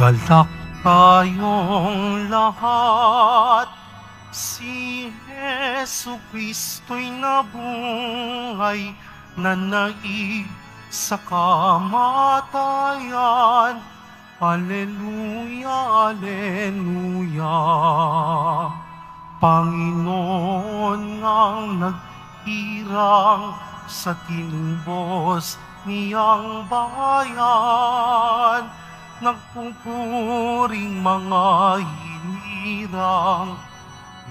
Galak tayong lahat Si Yesu Kristo'y nabuhay na naig sa kamatayan Aleluya, Aleluya Panginoon ang nag-irang sa tinubos niyang bayan nagpupuring mga hinirang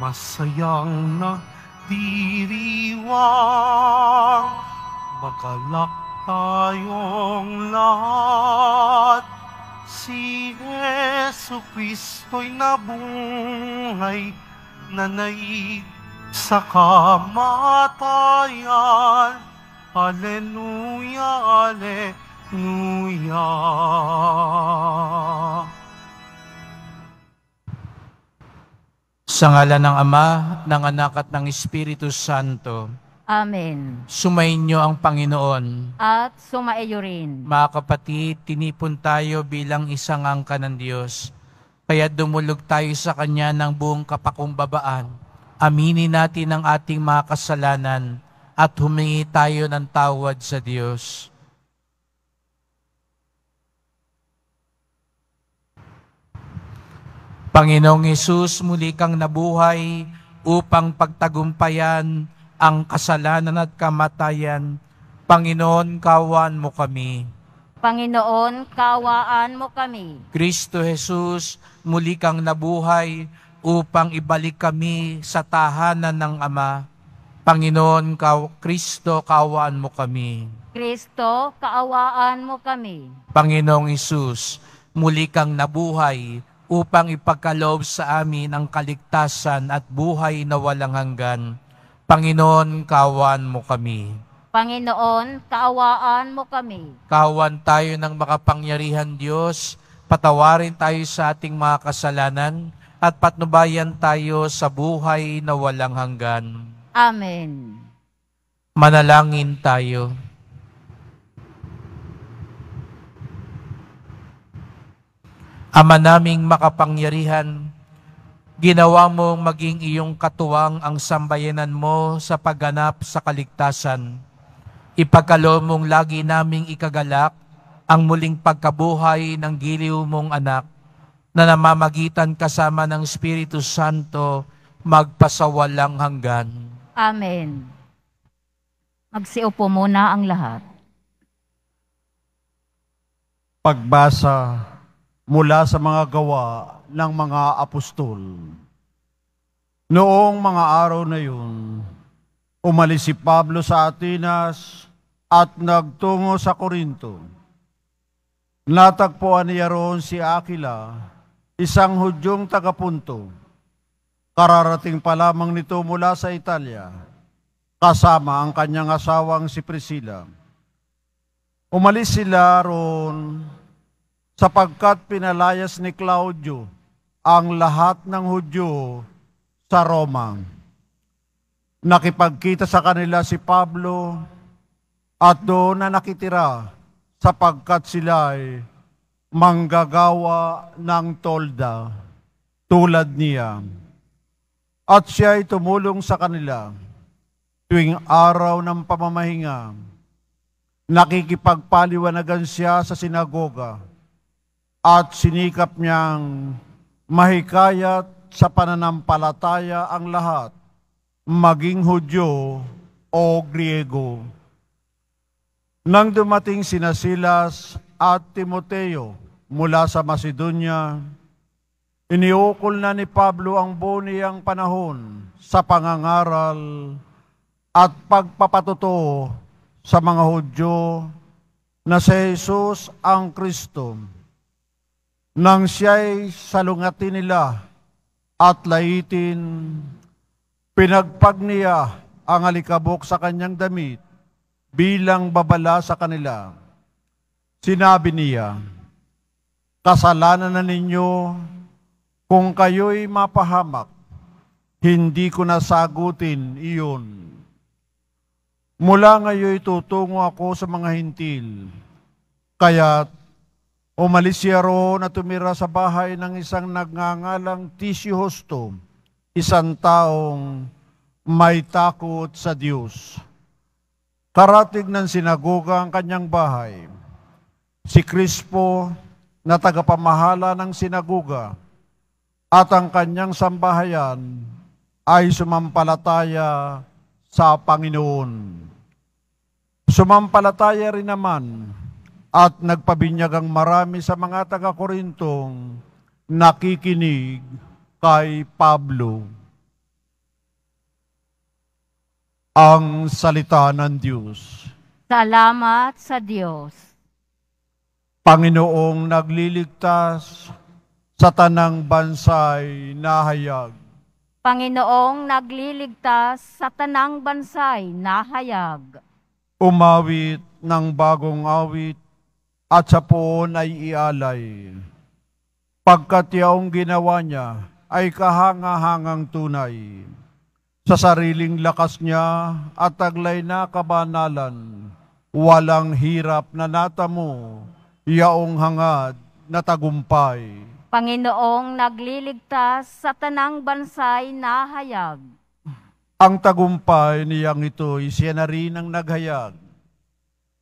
masayang na nagdiriwang magalak tayong lahat si Yesu Kristo'y nabungay na naig sa kamatayan Hallelujah, Hallelujah Hallelujah. Sa ngalan ng Ama, ng Anak at ng Espiritu Santo. Amen. Sumainyo ang Panginoon. At sumaiyo rin. Mga kapatid, tinipon tayo bilang isang angka ng Diyos. Kaya dumulog tayo sa Kanya ng buong kapakumbabaan. Aminin natin ang ating mga kasalanan at humingi tayo ng tawad sa Diyos. Panginoong Yesus, muli kang nabuhay upang pagtagumpayan ang kasalanan at kamatayan. Panginoon, kawaan mo kami. Panginoon, kawaan mo kami. Kristo Jesus, muli kang nabuhay upang ibalik kami sa tahanan ng Ama. Panginoon, kaw Kristo, kawaan mo kami. Kristo, kaawaan mo kami. Panginoong Isus, muli kang nabuhay upang ipagkaloob sa amin ang kaligtasan at buhay na walang hanggan. Panginoon, kawan mo kami. Panginoon, kaawaan mo kami. Kawan tayo ng makapangyarihan Diyos, patawarin tayo sa ating mga kasalanan, at patnubayan tayo sa buhay na walang hanggan. Amen. Manalangin tayo. Ama naming makapangyarihan, ginawa mong maging iyong katuwang ang sambayanan mo sa pagganap sa kaligtasan. Ipagkalo mong lagi naming ikagalak ang muling pagkabuhay ng giliw mong anak na namamagitan kasama ng Espiritu Santo magpasawalang hanggan. Amen. Magsiupo muna ang lahat. Pagbasa mula sa mga gawa ng mga apostol. Noong mga araw na yun, umalis si Pablo sa Atinas at nagtungo sa Korinto. Natagpuan niya roon si Aquila, isang hudyong tagapunto. Kararating pa lamang nito mula sa Italia, kasama ang kanyang asawang si Priscilla. Umalis sila roon sapagkat pinalayas ni Claudio ang lahat ng Hudyo sa Roma. Nakipagkita sa kanila si Pablo at doon na nakitira sapagkat sila'y manggagawa ng tolda tulad niya. At siya'y tumulong sa kanila tuwing araw ng pamamahinga. Nakikipagpaliwanagan siya sa sinagoga at sinikap niyang mahikayat sa pananampalataya ang lahat, maging Hudyo o Griego. Nang dumating sina Silas at Timoteo mula sa Macedonia, iniukol na ni Pablo ang buniyang panahon sa pangangaral at pagpapatotoo sa mga Hudyo na si Jesus ang Kristo nang siya'y salungatin nila at laitin, pinagpag niya ang alikabok sa kanyang damit bilang babala sa kanila. Sinabi niya, Kasalanan na ninyo kung kayo'y mapahamak, hindi ko nasagutin iyon. Mula ngayon tutungo ako sa mga hintil, kaya't Umalis siya roon at tumira sa bahay ng isang nagngangalang Tisyo Hosto, isang taong may takot sa Diyos. Karatig ng sinagoga ang kanyang bahay. Si Crispo na tagapamahala ng sinagoga at ang kanyang sambahayan ay sumampalataya sa Panginoon. Sumampalataya rin naman at nagpabinyag ang marami sa mga taga-Korintong nakikinig kay Pablo. Ang salita ng Diyos. Salamat sa Diyos. Panginoong nagliligtas sa tanang bansay nahayag. Panginoong nagliligtas sa tanang bansay nahayag. Umawit ng bagong awit at sa poon ay ialay. Pagkat yaong ginawa niya ay kahangahangang tunay. Sa sariling lakas niya at taglay na kabanalan, walang hirap na natamo, yaong hangad na tagumpay. Panginoong nagliligtas sa tanang bansay na hayag. Ang tagumpay niyang ito, siya na rin ang naghayag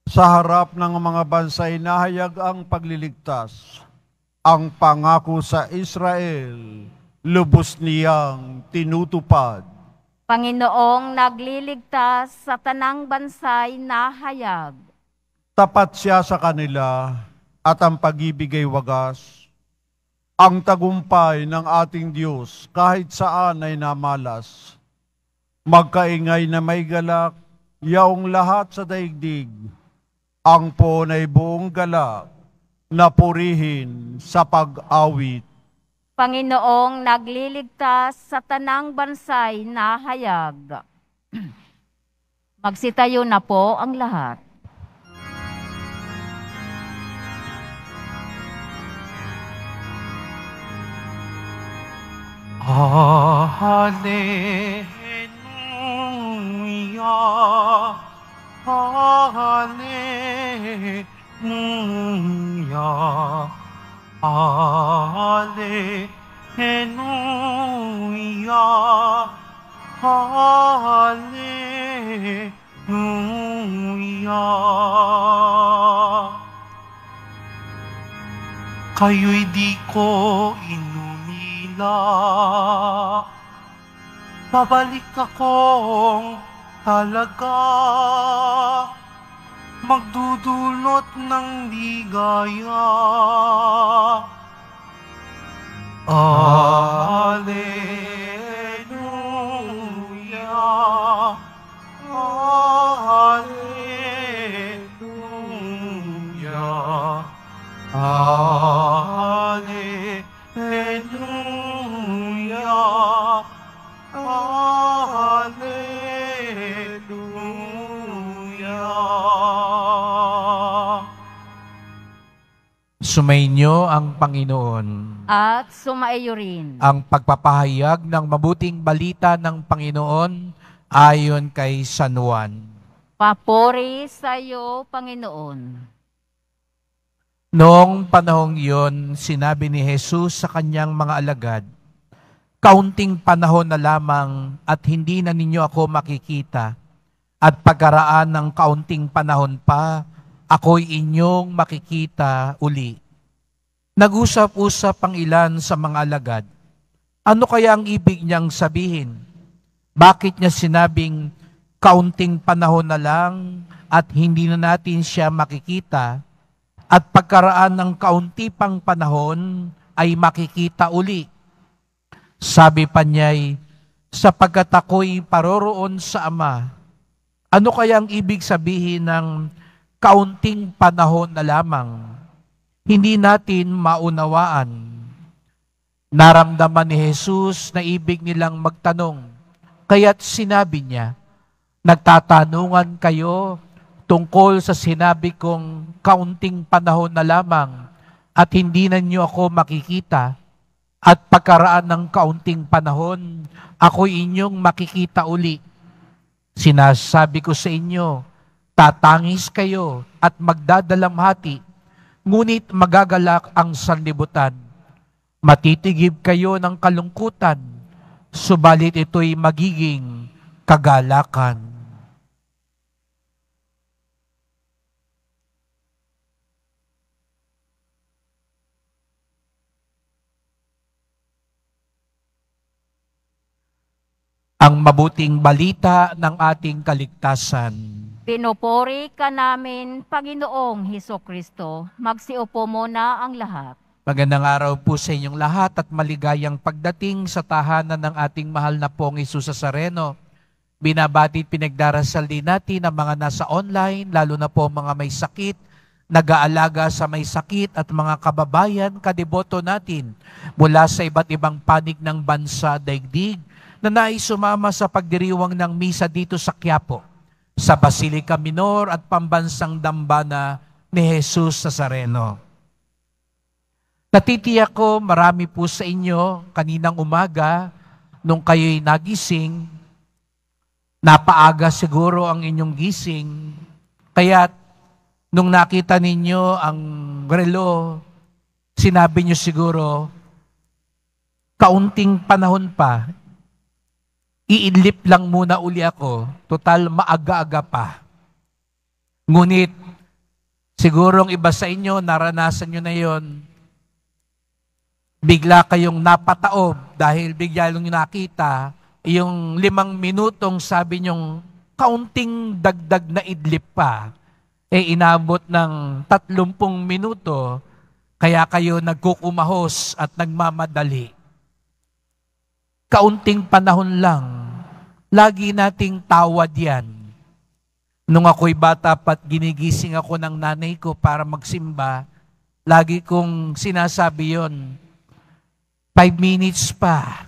sa harap ng mga bansa, inahayag ang pagliligtas. Ang pangako sa Israel, lubos niyang tinutupad. Panginoong nagliligtas sa tanang bansay nahayag. Tapat siya sa kanila at ang pag ay wagas. Ang tagumpay ng ating Diyos kahit saan ay namalas. Magkaingay na may galak, yaong lahat sa daigdig ang ponay buong galak na purihin sa pag-awit. Panginoong nagliligtas sa tanang bansay na hayag. Magsitayo na po ang lahat. Hallelujah. Hallelujah. Hallelujah. Hallelujah. Kayo'y di ko inumila. Babalik akong halaga magdudulot ng ligaya. Ah. Alleluia. Sumainyo ang Panginoon. At sumaiyo rin. Ang pagpapahayag ng mabuting balita ng Panginoon ayon kay San Juan. Papuri sa iyo, Panginoon. Noong panahong iyon, sinabi ni Jesus sa kanyang mga alagad, Kaunting panahon na lamang at hindi na ninyo ako makikita, at pagkaraan ng kaunting panahon pa, ako'y inyong makikita uli. Nag-usap-usap ang ilan sa mga alagad. Ano kaya ang ibig niyang sabihin? Bakit niya sinabing kaunting panahon na lang at hindi na natin siya makikita at pagkaraan ng kaunti pang panahon ay makikita uli? Sabi pa niya'y, sapagkat ako'y paroroon sa Ama, ano kaya ang ibig sabihin ng kaunting panahon na lamang? hindi natin maunawaan. Naramdaman ni Jesus na ibig nilang magtanong, kaya't sinabi niya, Nagtatanungan kayo tungkol sa sinabi kong kaunting panahon na lamang at hindi na niyo ako makikita at pagkaraan ng kaunting panahon, ako inyong makikita uli. Sinasabi ko sa inyo, tatangis kayo at magdadalamhati ngunit magagalak ang sanlibutan. Matitigib kayo ng kalungkutan, subalit ito'y magiging kagalakan. Ang mabuting balita ng ating kaligtasan. Pinupuri ka namin, Panginoong Heso Kristo. Magsiupo muna ang lahat. Magandang araw po sa inyong lahat at maligayang pagdating sa tahanan ng ating mahal na pong Isus sa Sareno. Binabati at pinagdarasal din natin ang mga nasa online, lalo na po mga may sakit, nag-aalaga sa may sakit at mga kababayan, kadeboto natin mula sa iba't ibang panig ng bansa daigdig na naisumama sa pagdiriwang ng misa dito sa Quiapo sa Basilica Minor at pambansang dambana ni Jesus Nazareno. Natitiyak ko marami po sa inyo kaninang umaga nung kayo'y nagising, napaaga siguro ang inyong gising, kaya nung nakita ninyo ang relo, sinabi nyo siguro, kaunting panahon pa, iilip lang muna uli ako, total maaga-aga pa. Ngunit, sigurong iba sa inyo, naranasan nyo na yon, bigla kayong napataob dahil bigla yung nakita, yung limang minutong sabi nyong kaunting dagdag na idlip pa, eh inabot ng tatlumpung minuto, kaya kayo nagkukumahos at nagmamadali. Kaunting panahon lang. Lagi nating tawad yan. Nung ako'y bata pat ginigising ako ng nanay ko para magsimba, lagi kong sinasabi yon. Five minutes pa.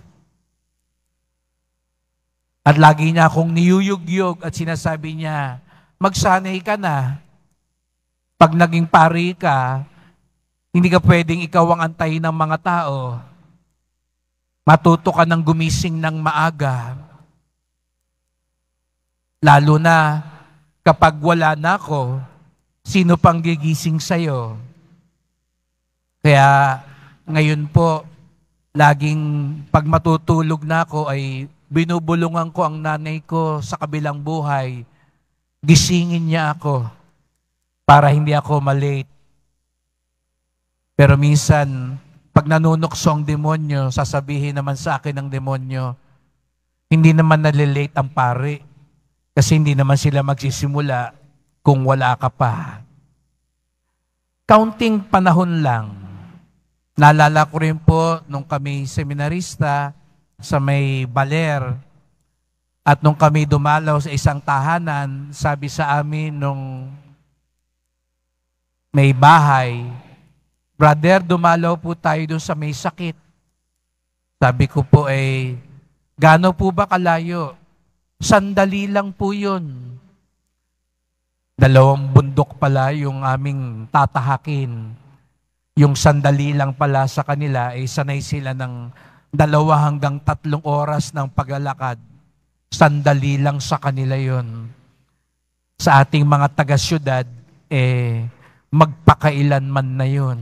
At lagi niya akong niyuyugyog at sinasabi niya, magsanay ka na. Pag naging pari ka, hindi ka pwedeng ikaw ang antayin ng mga tao Matuto ka ng gumising ng maaga. Lalo na kapag wala na ako, sino pang gigising sa'yo? Kaya ngayon po, laging pag matutulog na ako ay binubulungan ko ang nanay ko sa kabilang buhay. Gisingin niya ako para hindi ako malate. Pero minsan, pag nanunokso ang demonyo, sasabihin naman sa akin ng demonyo, hindi naman nalilate ang pare kasi hindi naman sila magsisimula kung wala ka pa. Counting panahon lang. Naalala ko rin po nung kami seminarista sa may baler at nung kami dumalaw sa isang tahanan, sabi sa amin nung may bahay, Brother, dumalaw po tayo doon sa may sakit. Sabi ko po ay, eh, po ba kalayo? Sandali lang po yun. Dalawang bundok pala yung aming tatahakin. Yung sandali lang pala sa kanila ay eh, sanay sila ng dalawa hanggang tatlong oras ng paglalakad. Sandali lang sa kanila yon. Sa ating mga taga-syudad, eh, magpakailanman na yun.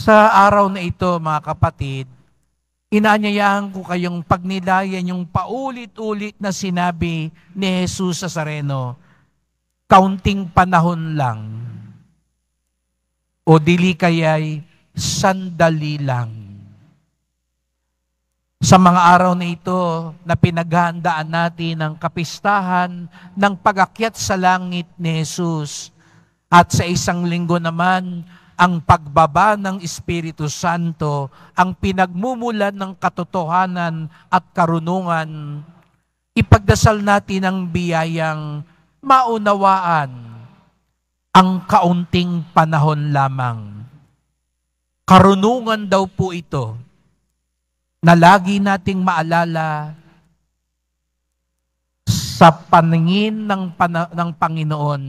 Sa araw na ito, mga kapatid, inaanyayahan ko kayong pagnilayan yung paulit-ulit na sinabi ni Jesus sa Sareno, counting panahon lang, o dili kaya'y sandali lang sa mga araw na ito na pinaghahandaan natin ang kapistahan ng pagakyat sa langit ni Jesus at sa isang linggo naman ang pagbaba ng Espiritu Santo ang pinagmumulan ng katotohanan at karunungan ipagdasal natin ang biyayang maunawaan ang kaunting panahon lamang karunungan daw po ito na lagi nating maalala sa paningin ng, pana- ng Panginoon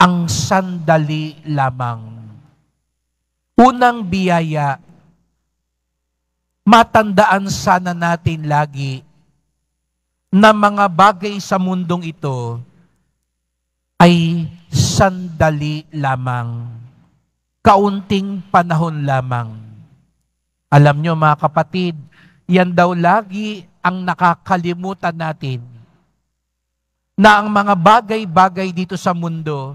ang sandali lamang. Unang biyaya, matandaan sana natin lagi na mga bagay sa mundong ito ay sandali lamang. Kaunting panahon lamang. Alam nyo mga kapatid, yan daw lagi ang nakakalimutan natin na ang mga bagay-bagay dito sa mundo,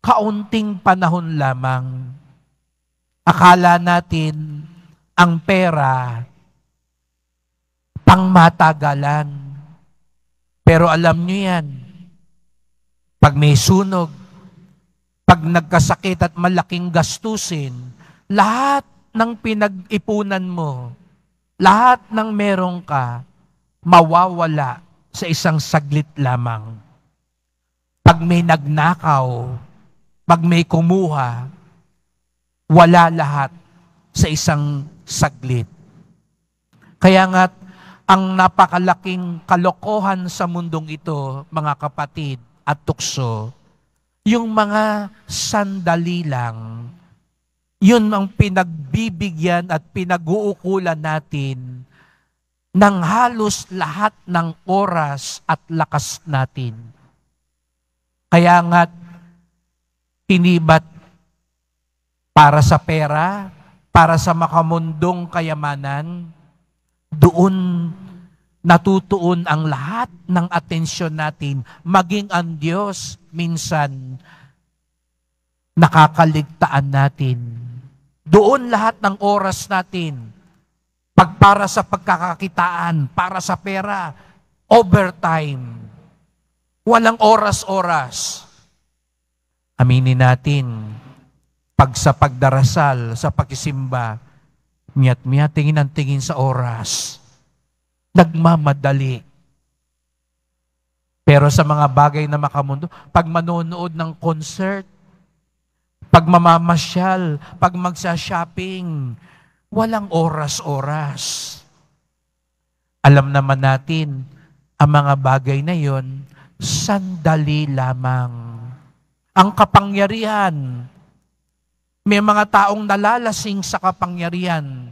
kaunting panahon lamang. Akala natin ang pera pangmatagalan. Pero alam nyo yan, pag may sunog, pag nagkasakit at malaking gastusin, lahat ng pinag-ipunan mo, lahat ng meron ka, mawawala sa isang saglit lamang. Pag may nagnakaw, pag may kumuha, wala lahat sa isang saglit. Kaya nga, ang napakalaking kalokohan sa mundong ito, mga kapatid at tukso, yung mga sandali lang yun ang pinagbibigyan at pinag-uukulan natin ng halos lahat ng oras at lakas natin. Kaya nga, tinibat para sa pera, para sa makamundong kayamanan, doon natutuon ang lahat ng atensyon natin, maging ang Diyos minsan nakakaligtaan natin doon lahat ng oras natin, pag para sa pagkakakitaan, para sa pera, overtime, walang oras-oras. Aminin natin, pag sa pagdarasal, sa pagkisimba, miyat-miyat tingin ang tingin sa oras. Nagmamadali. Pero sa mga bagay na makamundo, pag manonood ng concert, pagmamamasyal, mamamasyal, pag magsa-shopping, walang oras-oras. Alam naman natin, ang mga bagay na yon, sandali lamang. Ang kapangyarihan, may mga taong nalalasing sa kapangyarihan.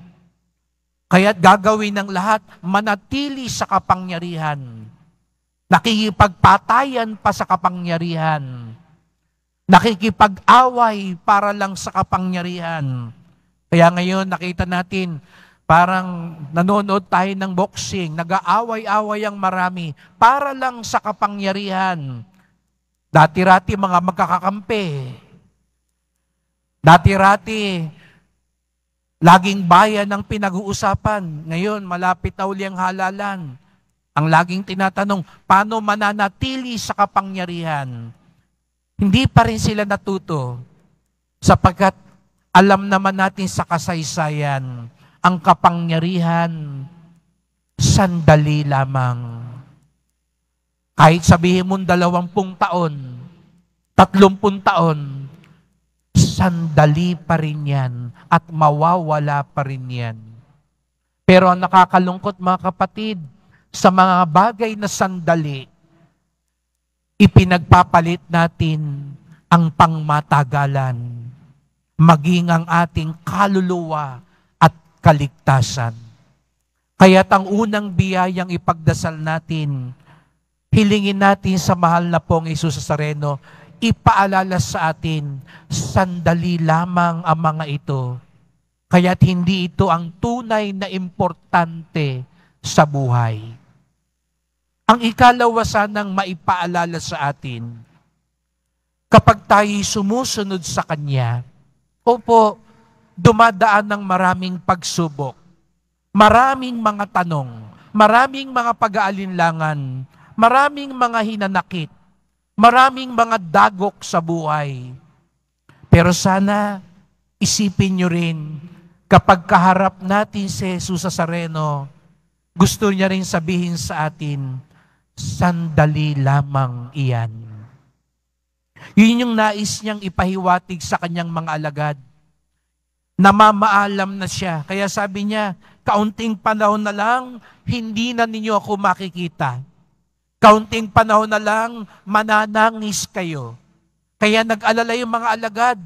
Kaya't gagawin ng lahat, manatili sa kapangyarihan. Nakikipagpatayan pa sa kapangyarihan nakikipag-away para lang sa kapangyarihan. Kaya ngayon nakita natin, parang nanonood tayo ng boxing, nag-aaway-away ang marami para lang sa kapangyarihan. Dati-rati mga magkakakampi. Dati-rati, laging bayan ang pinag-uusapan. Ngayon, malapit na uli ang halalan. Ang laging tinatanong, paano mananatili sa kapangyarihan? Hindi pa rin sila natuto sapagkat alam naman natin sa kasaysayan ang kapangyarihan sandali lamang. Kahit sabihin mong dalawampung taon, tatlumpung taon, sandali pa rin yan at mawawala pa rin yan. Pero ang nakakalungkot mga kapatid, sa mga bagay na sandali, ipinagpapalit natin ang pangmatagalan, maging ang ating kaluluwa at kaligtasan. Kaya't ang unang biyayang ipagdasal natin, hilingin natin sa mahal na pong Isus sa Sareno, ipaalala sa atin, sandali lamang ang mga ito. Kaya't hindi ito ang tunay na importante sa buhay. Ang ikalawa sanang maipaalala sa atin, kapag tayo sumusunod sa Kanya, opo, dumadaan ng maraming pagsubok, maraming mga tanong, maraming mga pag-aalinlangan, maraming mga hinanakit, maraming mga dagok sa buhay. Pero sana isipin nyo rin, kapag kaharap natin si Jesus sa Sareno, gusto niya rin sabihin sa atin, Sandali lamang iyan. Yun yung nais niyang ipahiwatig sa kanyang mga alagad. Namamaalam na siya. Kaya sabi niya, kaunting panahon na lang, hindi na ninyo ako makikita. Kaunting panahon na lang, mananangis kayo. Kaya nag-alala yung mga alagad.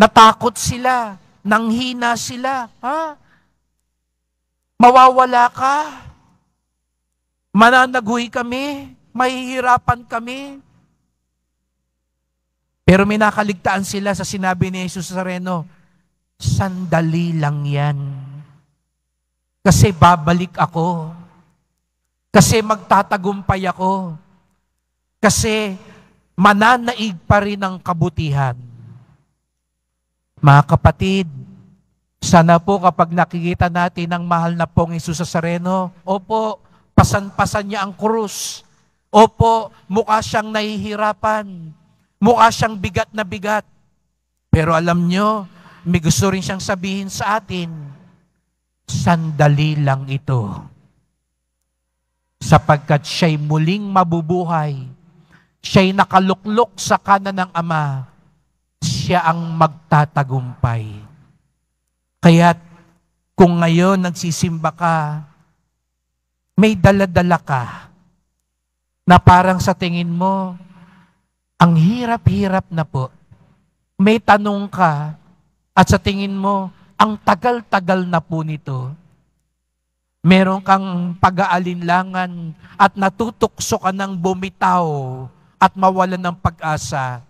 Natakot sila. Nanghina sila. Ha? Mawawala ka mananaguhi kami, mahihirapan kami. Pero may nakaligtaan sila sa sinabi ni Jesus Sareno, sandali lang yan. Kasi babalik ako. Kasi magtatagumpay ako. Kasi mananaig pa rin ang kabutihan. Mga kapatid, sana po kapag nakikita natin ang mahal na pong Isus sa Sareno, opo, Pasan-pasan niya ang krus. Opo, mukha siyang nahihirapan. Mukha siyang bigat na bigat. Pero alam nyo, may gusto rin siyang sabihin sa atin, sandali lang ito. Sapagkat siya'y muling mabubuhay, siya'y nakaluklok sa kanan ng Ama, siya ang magtatagumpay. Kaya't kung ngayon nagsisimba ka, may daladala ka na parang sa tingin mo, ang hirap-hirap na po. May tanong ka at sa tingin mo, ang tagal-tagal na po nito. Meron kang pag-aalinlangan at natutukso ka ng bumitaw at mawalan ng pag-asa.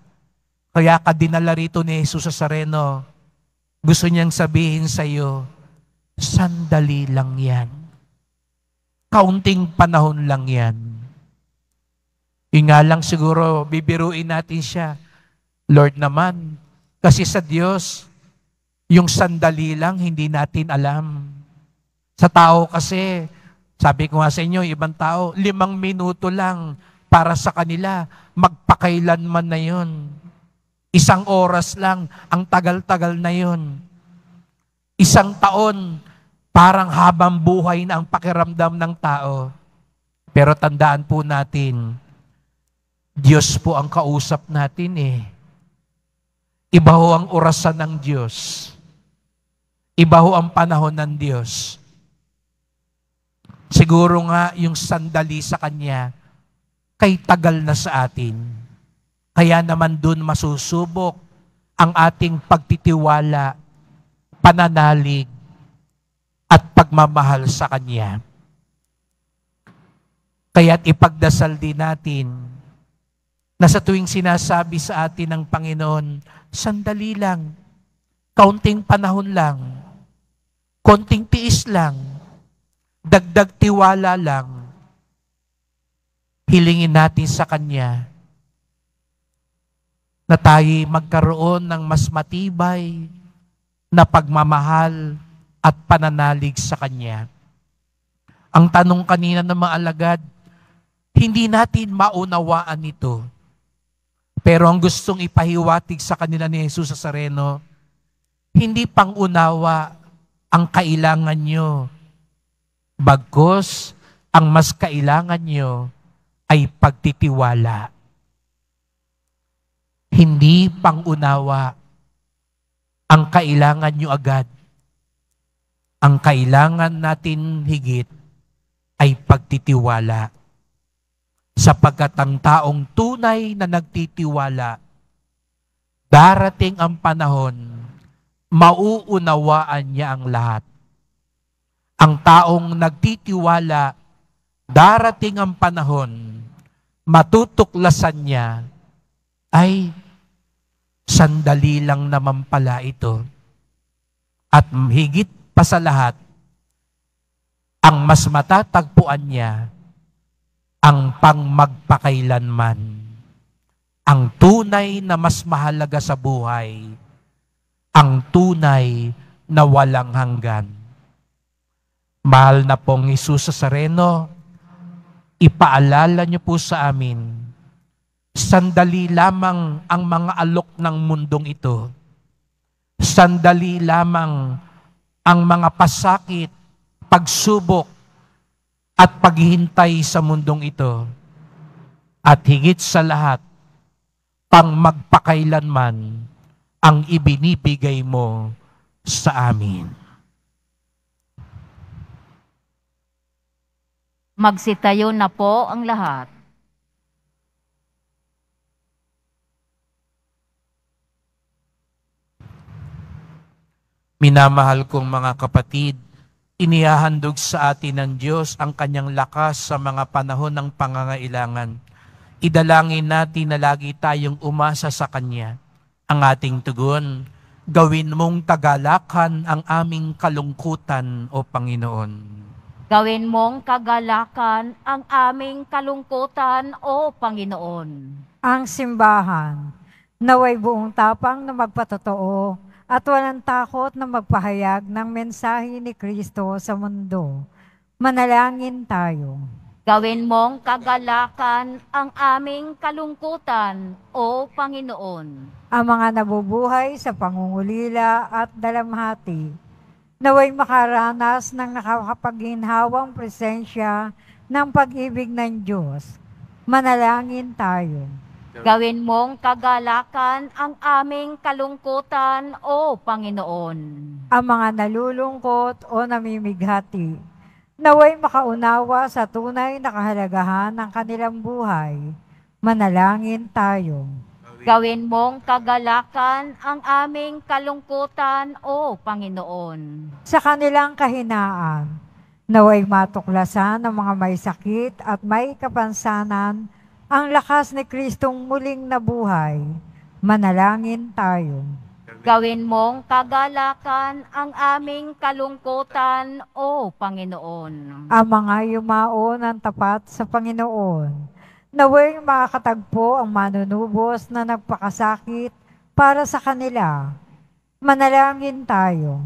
Kaya ka dinala rito ni Jesus sa Sareno. Gusto niyang sabihin sa iyo, sandali lang yan Kaunting panahon lang yan. Yung lang siguro, bibiruin natin siya. Lord naman, kasi sa Diyos, yung sandali lang, hindi natin alam. Sa tao kasi, sabi ko nga sa inyo, ibang tao, limang minuto lang para sa kanila, magpakailanman na yon. Isang oras lang, ang tagal-tagal na yon. Isang taon, Parang habang buhay na ang pakiramdam ng tao. Pero tandaan po natin, Diyos po ang kausap natin eh. Iba ho ang orasan ng Diyos. Iba ho ang panahon ng Diyos. Siguro nga yung sandali sa Kanya, kay tagal na sa atin. Kaya naman dun masusubok ang ating pagtitiwala, pananalig, at pagmamahal sa Kanya. Kaya't ipagdasal din natin na sa tuwing sinasabi sa atin ng Panginoon, sandali lang, kaunting panahon lang, konting tiis lang, dagdag tiwala lang, hilingin natin sa Kanya na tayo magkaroon ng mas matibay na pagmamahal at pananalig sa Kanya. Ang tanong kanina ng mga alagad, hindi natin maunawaan ito. Pero ang gustong ipahiwatig sa kanila ni Jesus sa Sareno, hindi pangunawa ang kailangan nyo. Bagkos, ang mas kailangan nyo ay pagtitiwala. Hindi pangunawa ang kailangan nyo agad ang kailangan natin higit ay pagtitiwala. Sapagkat ang taong tunay na nagtitiwala, darating ang panahon, mauunawaan niya ang lahat. Ang taong nagtitiwala, darating ang panahon, matutuklasan niya, ay sandali lang naman pala ito. At higit pa sa lahat, ang mas matatagpuan niya ang pangmagpakailanman. Ang tunay na mas mahalaga sa buhay, ang tunay na walang hanggan. Mahal na pong Isus sa Sareno, ipaalala niyo po sa amin, sandali lamang ang mga alok ng mundong ito. Sandali lamang ang mga pasakit, pagsubok, at paghihintay sa mundong ito. At higit sa lahat, pang magpakailanman ang ibinibigay mo sa amin. Magsitayo na po ang lahat. Minamahal kong mga kapatid, inihahandog sa atin ng Diyos ang kanyang lakas sa mga panahon ng pangangailangan. Idalangin natin na lagi tayong umasa sa Kanya. Ang ating tugon, gawin mong tagalakan ang aming kalungkutan, O Panginoon. Gawin mong kagalakan ang aming kalungkutan, O Panginoon. Ang simbahan, naway buong tapang na magpatotoo at walang takot na magpahayag ng mensahe ni Kristo sa mundo. Manalangin tayo. Gawin mong kagalakan ang aming kalungkutan, O Panginoon. Ang mga nabubuhay sa pangungulila at dalamhati, naway makaranas ng nakakapaghinhawang presensya ng pag-ibig ng Diyos. Manalangin tayo. Gawin mong kagalakan ang aming kalungkutan, O Panginoon. Ang mga nalulungkot o namimighati, naway makaunawa sa tunay na kahalagahan ng kanilang buhay. Manalangin tayo. Gawin mong kagalakan ang aming kalungkutan, O Panginoon. Sa kanilang kahinaan, naway matuklasan ng mga may sakit at may kapansanan ang lakas ni Kristong muling nabuhay, manalangin tayo. Gawin mong kagalakan ang aming kalungkutan, O Panginoon. Ang mga yumao ng tapat sa Panginoon, naway makakatagpo ang manunubos na nagpakasakit para sa kanila. Manalangin tayo.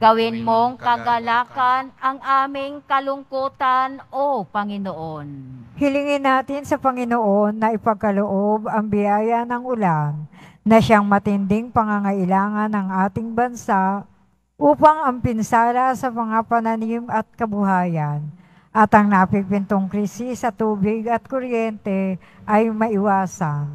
Gawin mong kagalakan ang aming kalungkutan, O Panginoon. Hilingin natin sa Panginoon na ipagkaloob ang biyaya ng ulan na siyang matinding pangangailangan ng ating bansa upang ang pinsala sa mga pananim at kabuhayan at ang napipintong krisis sa tubig at kuryente ay maiwasan.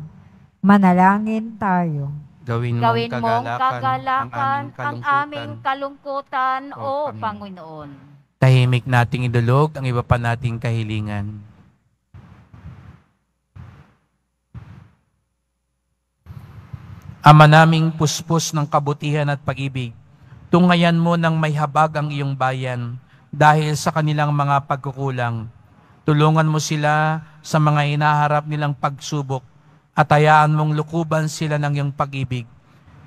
Manalangin tayo. Gawin, Gawin mong kagalakan, kagalakan ang aming kalungkutan, ang aming kalungkutan o Panginoon. Panginoon. Tahimik nating idulog ang iba pa nating kahilingan. Ama naming puspos ng kabutihan at pag-ibig, tungayan mo ng may habag ang iyong bayan dahil sa kanilang mga pagkukulang. Tulungan mo sila sa mga inaharap nilang pagsubok at ayaan mong lukuban sila ng iyong pag-ibig.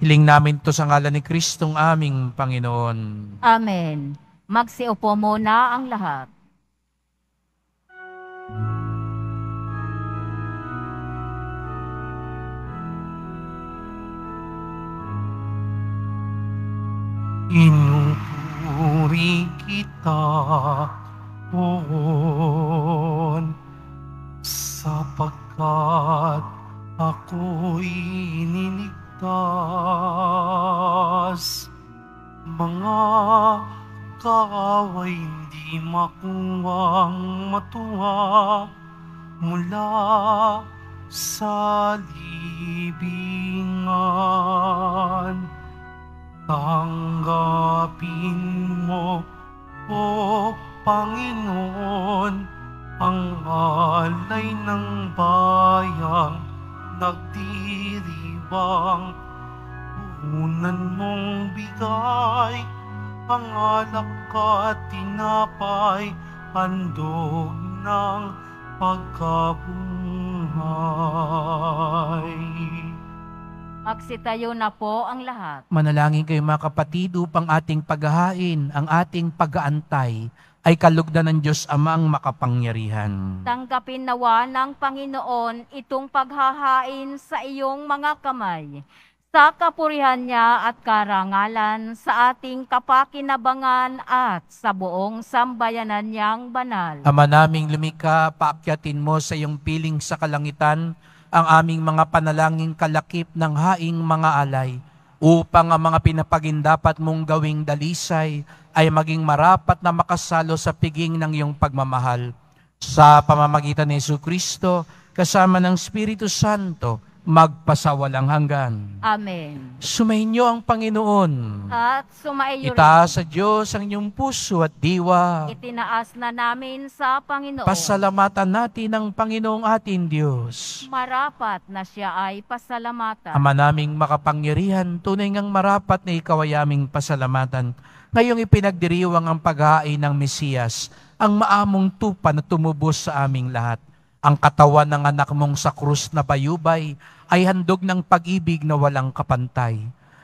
Hiling namin to sa ngalan ni Kristong aming Panginoon. Amen. Magsiupo muna ang lahat. Inupuri kita, Poon, sapagkat ako'y ininigtas. Mga kaaway hindi makuwang matuwa mula sa libingan. Tanggapin mo, O Panginoon, ang alay ng bayang nagdiriwang Puhunan mong bigay ang alak ka at tinapay Handog ng pagkabuhay Magsitayo na po ang lahat. Manalangin kayo mga kapatid upang ating paghahain, ang ating pag-aantay ay kalugdan ng Diyos amang makapangyarihan. Tanggapin nawa ng Panginoon itong paghahain sa iyong mga kamay sa kapurihan niya at karangalan sa ating kapakinabangan at sa buong sambayanan niyang banal. Ama naming lumika, paakyatin mo sa iyong piling sa kalangitan ang aming mga panalangin kalakip ng haing mga alay upang ang mga pinapagin dapat mong gawing dalisay ay maging marapat na makasalo sa piging ng iyong pagmamahal. Sa pamamagitan ni Yesu Kristo, kasama ng Espiritu Santo, magpasawalang hanggan. Amen. Sumainyo ang Panginoon. At sumaiyo Itaas sa Diyos ang inyong puso at diwa. Itinaas na namin sa Panginoon. Pasalamatan natin ang Panginoong ating Diyos. Marapat na siya ay pasalamatan. Ama naming makapangyarihan, tunay ngang marapat na ikaw ay aming pasalamatan ngayong ipinagdiriwang ang paghahain ng Mesiyas, ang maamong tupa na tumubos sa aming lahat. Ang katawan ng anak mong sa krus na bayubay ay handog ng pag-ibig na walang kapantay.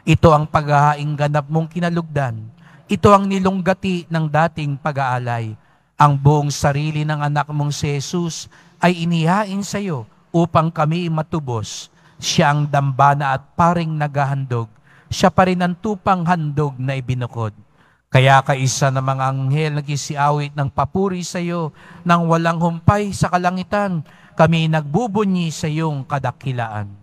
Ito ang paghahaing ganap mong kinalugdan. Ito ang nilunggati ng dating pag-aalay. Ang buong sarili ng anak mong si Jesus ay inihain sa iyo upang kami matubos. Siya ang dambana at paring naghahandog. Siya pa rin ang tupang handog na ibinukod. Kaya kaisa ng mga anghel nagisiawit ng papuri sa iyo nang walang humpay sa kalangitan. Kami nagbubunyi sa iyong kadakilaan.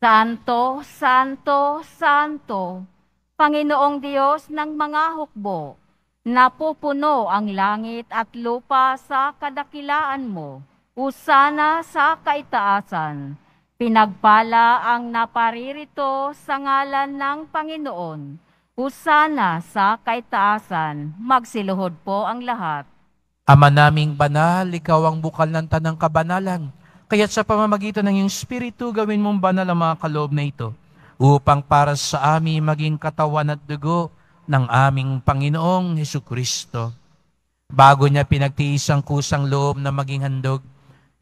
Santo, Santo, Santo, Panginoong Diyos ng mga hukbo, napupuno ang langit at lupa sa kadakilaan mo. Usana sa kaitaasan, pinagpala ang naparirito sa ngalan ng Panginoon Usana sa kaitaasan, magsiluhod po ang lahat. Ama naming banal, ikaw ang bukal ng tanang kabanalan. Kaya't sa pamamagitan ng iyong spirito, gawin mong banal ang mga kaloob na ito, upang para sa amin maging katawan at dugo ng aming Panginoong Heso Kristo. Bago niya pinagtiis ang kusang loob na maging handog,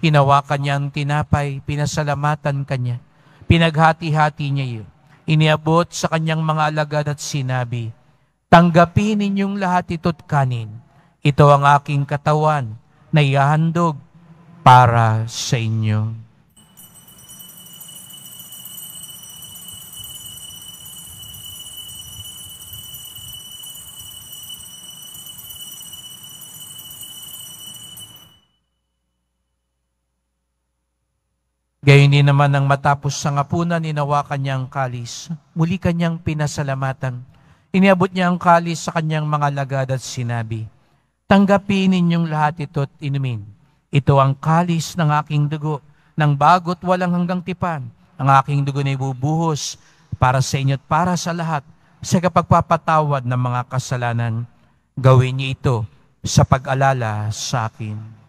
hinawakan niya ang tinapay, pinasalamatan kanya, pinaghati-hati niya iyo iniabot sa kanyang mga alagad at sinabi, Tanggapin ninyong lahat ito't kanin. Ito ang aking katawan na ihahandog para sa inyo. Gayon din naman nang matapos sa ngapunan, inawa kanyang kalis. Muli kanyang pinasalamatan. Iniabot niya ang kalis sa kanyang mga lagad at sinabi, Tanggapin ninyong lahat ito at inumin. Ito ang kalis ng aking dugo, ng bagot walang hanggang tipan. Ang aking dugo na ibubuhos para sa inyo at para sa lahat sa kapagpapatawad ng mga kasalanan. Gawin niyo ito sa pag-alala sa akin.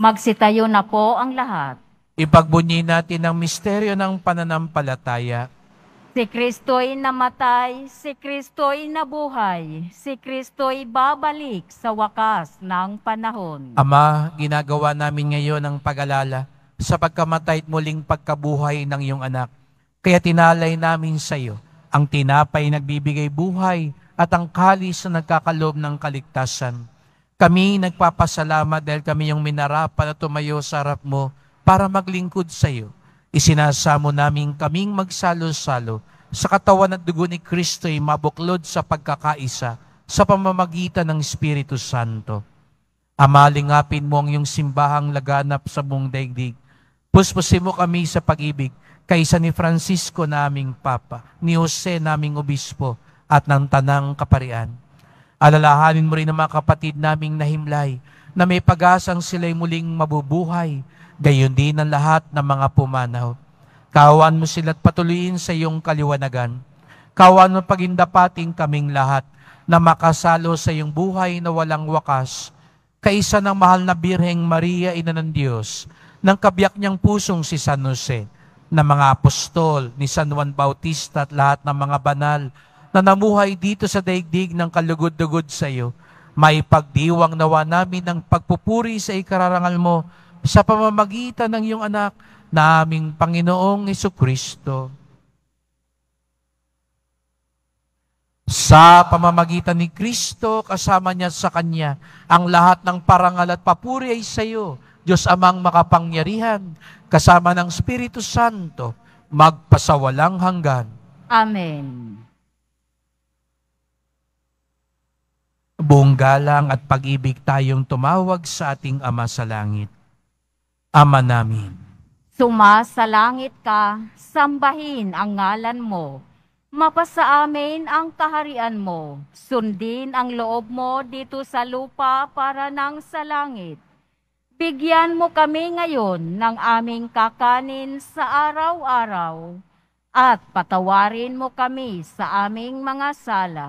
Magsitayo na po ang lahat. Ipagbunyi natin ang misteryo ng pananampalataya. Si Kristo'y namatay, si Kristo'y nabuhay, si Kristo'y babalik sa wakas ng panahon. Ama, ginagawa namin ngayon ang pag-alala sa pagkamatay at muling pagkabuhay ng iyong anak. Kaya tinalay namin sa iyo ang tinapay nagbibigay buhay at ang kalis na nagkakalob ng kaligtasan kami nagpapasalamat dahil kami yung minarapa na tumayo sa harap mo para maglingkod sa iyo. Isinasamo namin kaming magsalo-salo sa katawan at dugo ni Kristo ay mabuklod sa pagkakaisa sa pamamagitan ng Espiritu Santo. Amalingapin mo ang iyong simbahang laganap sa buong daigdig. Puspusin mo kami sa pag-ibig kaysa ni Francisco naming Papa, ni Jose naming Obispo, at ng Tanang Kaparian Alalahanin mo rin ang mga kapatid naming nahimlay na may pag-asang sila'y muling mabubuhay, gayon din ang lahat ng mga pumanaw. Kawan mo sila't patuloyin sa iyong kaliwanagan. Kawan mo pagindapating kaming lahat na makasalo sa iyong buhay na walang wakas, kaisa ng mahal na Birheng Maria, Ina ng Diyos, ng kabiyak niyang pusong si San Jose, ng mga apostol ni San Juan Bautista at lahat ng mga banal na namuhay dito sa daigdig ng kalugod dugod sa iyo, may pagdiwang nawa namin ng pagpupuri sa ikararangal mo sa pamamagitan ng iyong anak na aming Panginoong Iso Kristo. Sa pamamagitan ni Kristo, kasama niya sa Kanya, ang lahat ng parangal at papuri ay sa iyo, Diyos Amang makapangyarihan, kasama ng Espiritu Santo, magpasawalang hanggan. Amen. buong galang at pag-ibig tayong tumawag sa ating Ama sa Langit. Ama namin. Suma sa langit ka, sambahin ang ngalan mo. Mapasa amin ang kaharian mo. Sundin ang loob mo dito sa lupa para nang sa langit. Bigyan mo kami ngayon ng aming kakanin sa araw-araw at patawarin mo kami sa aming mga sala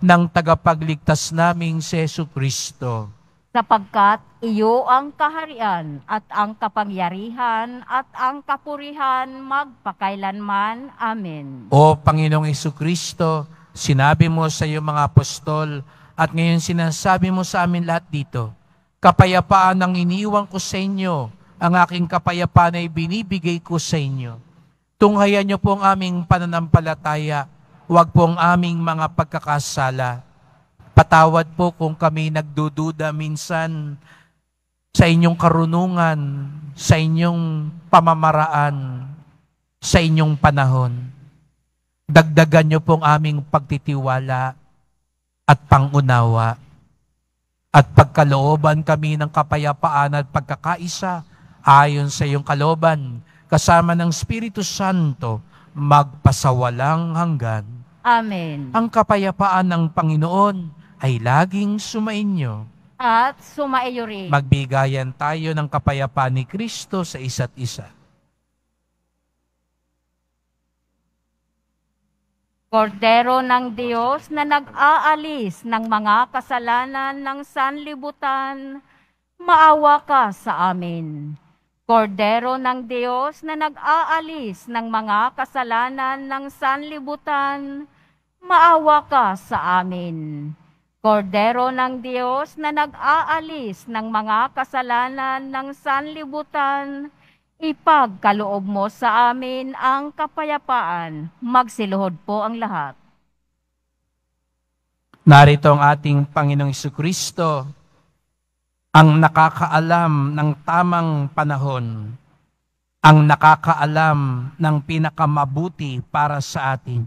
ng tagapagligtas naming si Yesu Kristo. Sapagkat iyo ang kaharian at ang kapangyarihan at ang kapurihan magpakailanman. Amen. O Panginoong Yesu Kristo, sinabi mo sa iyo mga apostol at ngayon sinasabi mo sa amin lahat dito, kapayapaan ang iniwan ko sa inyo, ang aking kapayapaan ay binibigay ko sa inyo. Tunghayan niyo po ang aming pananampalataya Huwag pong aming mga pagkakasala. Patawad po kung kami nagdududa minsan sa inyong karunungan, sa inyong pamamaraan, sa inyong panahon. Dagdagan niyo pong aming pagtitiwala at pangunawa at pagkalooban kami ng kapayapaan at pagkakaisa ayon sa iyong kalooban kasama ng Espiritu Santo magpasawalang hanggan. Amen. Ang kapayapaan ng Panginoon ay laging sumainyo. At sumaiyo rin. Magbigayan tayo ng kapayapaan ni Kristo sa isa't isa. Kordero ng Diyos na nag-aalis ng mga kasalanan ng sanlibutan, maawa ka sa amin. Kordero ng Diyos na nag-aalis ng mga kasalanan ng sanlibutan, maawa ka sa amin. Kordero ng Diyos na nag-aalis ng mga kasalanan ng sanlibutan, ipagkaloob mo sa amin ang kapayapaan. Magsiluhod po ang lahat. Narito ang ating Panginoong Kristo, ang nakakaalam ng tamang panahon, ang nakakaalam ng pinakamabuti para sa atin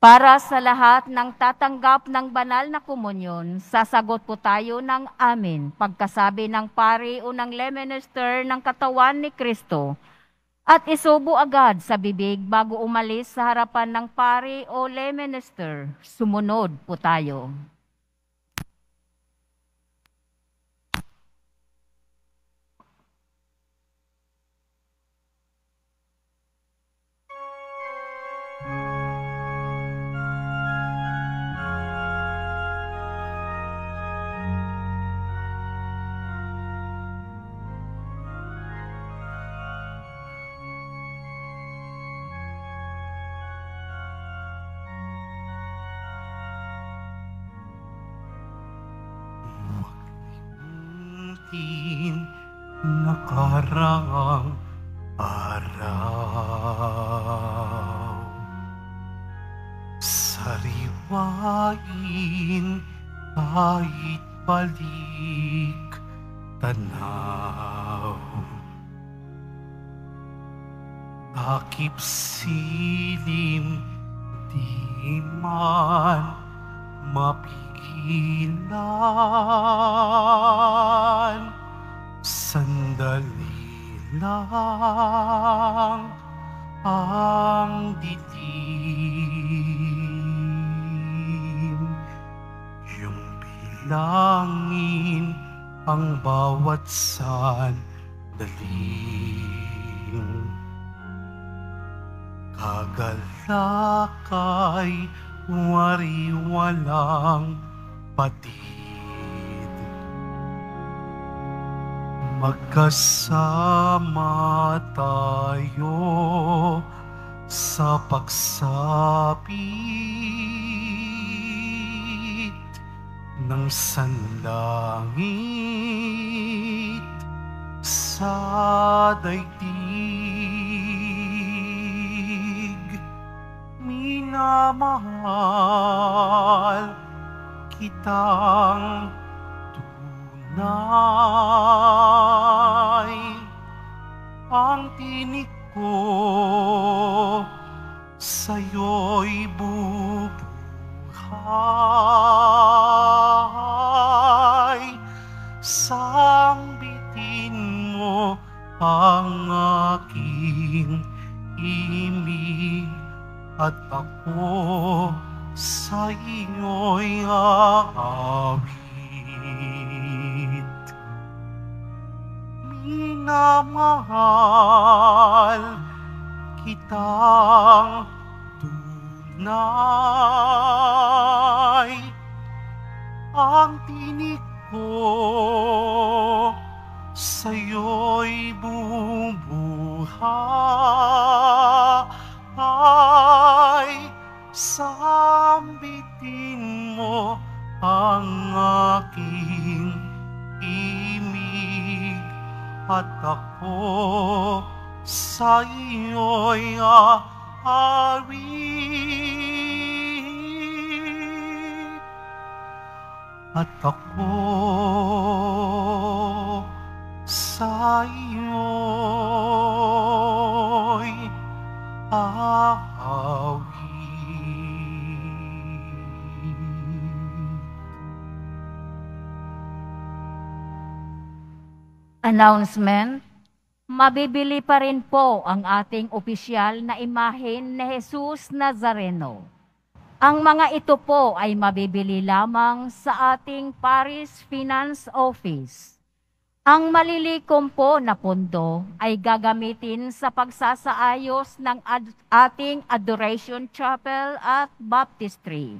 Para sa lahat ng tatanggap ng banal na komunyon, sasagot po tayo ng amin pagkasabi ng pari o ng leminister ng katawan ni Kristo at isubo agad sa bibig bago umalis sa harapan ng pari o leminister. Sumunod po tayo. Agalakay walang patid Magkasama tayo sa pagsapit ng sanlangit sa daigdig kaya mahal kitang tunay ang tinig ko sa'yo'y bubuhay sambitin mo ang aking imig at ako sa iyo'y aawit. Minamahal kitang tunay ang tinik ko sa'yo'y bubuhay. at ako sa iyo'y aari. At ako announcement, mabibili pa rin po ang ating opisyal na imahe ni Jesus Nazareno. Ang mga ito po ay mabibili lamang sa ating Paris Finance Office. Ang malilikom po na pondo ay gagamitin sa pagsasaayos ng ad- ating Adoration Chapel at Baptistry.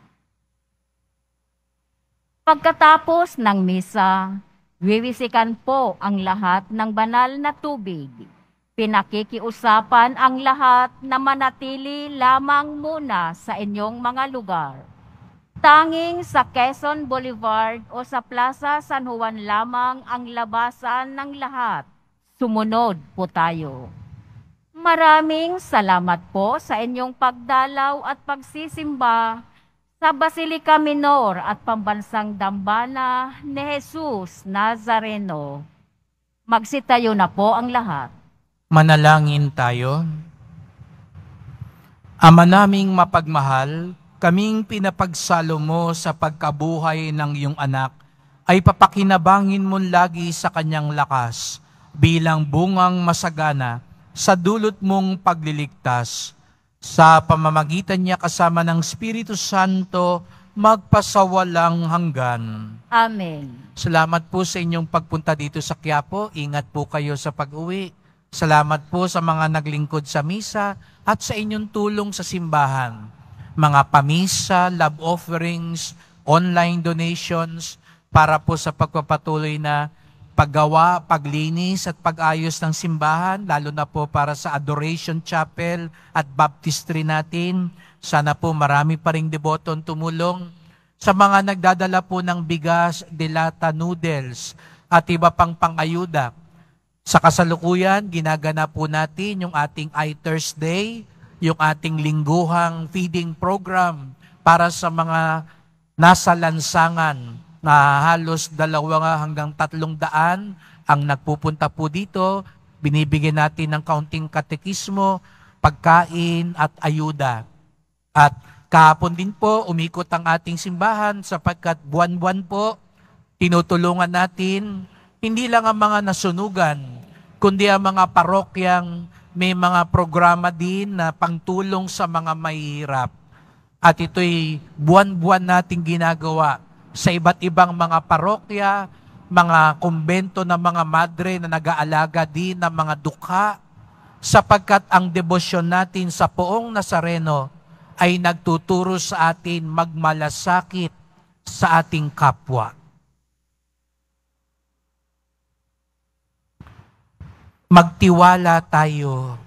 Pagkatapos ng misa, Wiwisikan po ang lahat ng banal na tubig. Pinakikiusapan ang lahat na manatili lamang muna sa inyong mga lugar. Tanging sa Quezon Boulevard o sa Plaza San Juan lamang ang labasan ng lahat. Sumunod po tayo. Maraming salamat po sa inyong pagdalaw at pagsisimba sa Basilica Minor at Pambansang Dambana ni Jesus Nazareno. Magsitayo na po ang lahat. Manalangin tayo. Ama naming mapagmahal, kaming pinapagsalo mo sa pagkabuhay ng iyong anak, ay papakinabangin mo lagi sa kanyang lakas bilang bungang masagana sa dulot mong pagliligtas sa pamamagitan niya kasama ng Espiritu Santo, magpasawalang hanggan. Amen. Salamat po sa inyong pagpunta dito sa Quiapo. Ingat po kayo sa pag-uwi. Salamat po sa mga naglingkod sa misa at sa inyong tulong sa simbahan. Mga pamisa, love offerings, online donations para po sa pagpapatuloy na paggawa, paglinis at pag-ayos ng simbahan, lalo na po para sa Adoration Chapel at Baptistry natin. Sana po marami pa ring deboto tumulong sa mga nagdadala po ng bigas, dilata, noodles at iba pang pangayuda. Sa kasalukuyan, ginaganap po natin yung ating i-Thursday, yung ating lingguhang feeding program para sa mga nasa lansangan na halos dalawa hanggang tatlong daan ang nagpupunta po dito. Binibigyan natin ng kaunting katekismo, pagkain at ayuda. At kahapon din po, umikot ang ating simbahan sapagkat buwan-buwan po, tinutulungan natin hindi lang ang mga nasunugan, kundi ang mga parokyang may mga programa din na pangtulong sa mga mahirap. At ito'y buwan-buwan nating ginagawa sa iba't ibang mga parokya, mga kumbento ng mga madre na nag-aalaga din ng mga dukha, sapagkat ang debosyon natin sa poong Nazareno ay nagtuturo sa atin magmalasakit sa ating kapwa. Magtiwala tayo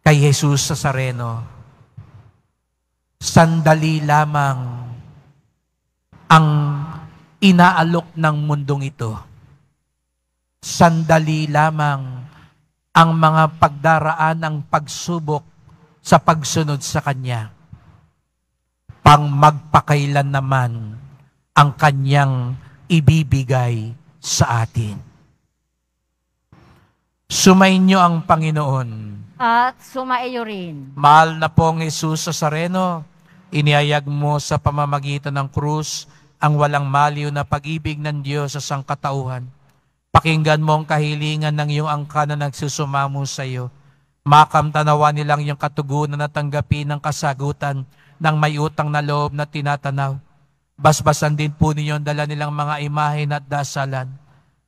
kay Jesus sa Sareno. Sandali lamang ang inaalok ng mundong ito. Sandali lamang ang mga pagdaraan ng pagsubok sa pagsunod sa Kanya. Pang magpakailan naman ang Kanyang ibibigay sa atin. Sumainyo ang Panginoon. At sumaiyo rin. Mahal na pong Jesus Sareno, inihayag mo sa pamamagitan ng krus ang walang maliw na pag-ibig ng Diyos sa sangkatauhan. Pakinggan mo ang kahilingan ng iyong angka na nagsusumamo sa iyo. Makamtanawa nilang yung katugunan na tanggapin ng kasagutan ng may utang na loob na tinatanaw. Basbasan din po ninyo ang dala nilang mga imahe at dasalan.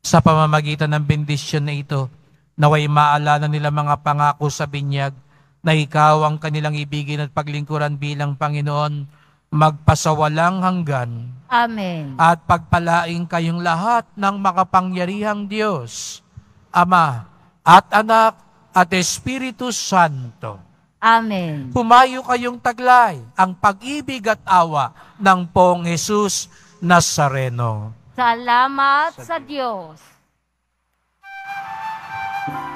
Sa pamamagitan ng bendisyon na ito, naway maalala nila mga pangako sa binyag na ikaw ang kanilang ibigin at paglingkuran bilang Panginoon, magpasawalang hanggan. Amen. At pagpalain kayong lahat ng makapangyarihang Diyos, Ama at Anak at Espiritu Santo. Amen. Pumayo kayong taglay ang pag-ibig at awa ng Pong Jesus Nazareno. Salamat sa Diyos. Sa Diyos.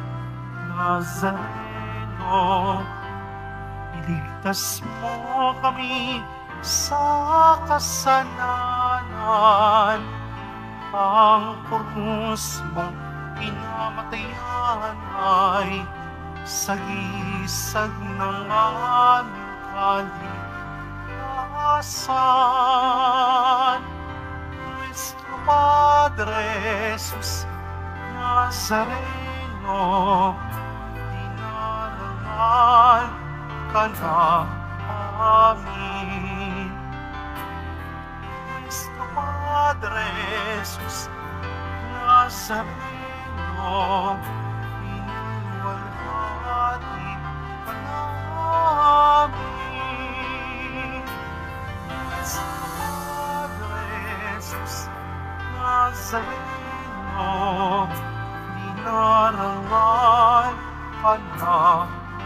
Nazareno, iligtas mo kami sa kasalanan. Ang krus mong pinamatayan ay sa sagisag ng aming kaligtasan. Nuestro Padre Jesus Nazareno, mahal ka na amin. Nuestra Madre Jesus na sa mundo, iniwalhati ka namin. Nuestra Madre Jesus na sa mundo, dinaralay